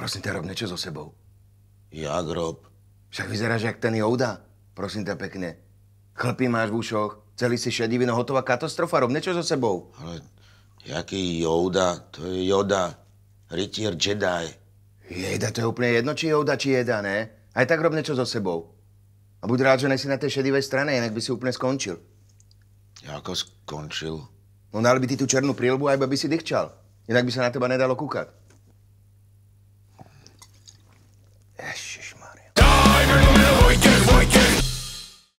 prosím ťa, rob niečo so sebou. Jak rob? Však vyzeráš jak ten Jouda. Prosím ťa pekne. Chlpy máš v ušoch, celý si no hotová katastrofa, rob niečo so sebou. Ale jaký Jouda? To je Joda. Rytier Jedi. Jeda, to je úplne jedno, či Jouda, či Jeda, ne? Aj tak rob niečo so sebou. A buď rád, že nejsi na tej šedivej strane, inak by si úplne skončil. Ja ako skončil? No dal by ti tú černú prílbu, aj by si dýchčal. Inak by sa na teba nedalo kúkať.